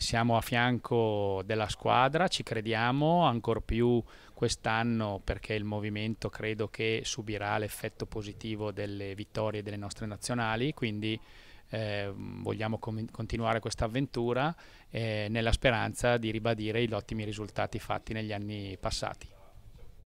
siamo a fianco della squadra, ci crediamo ancor più quest'anno perché il movimento credo che subirà l'effetto positivo delle vittorie delle nostre nazionali, quindi eh, vogliamo continuare questa avventura eh, nella speranza di ribadire gli ottimi risultati fatti negli anni passati.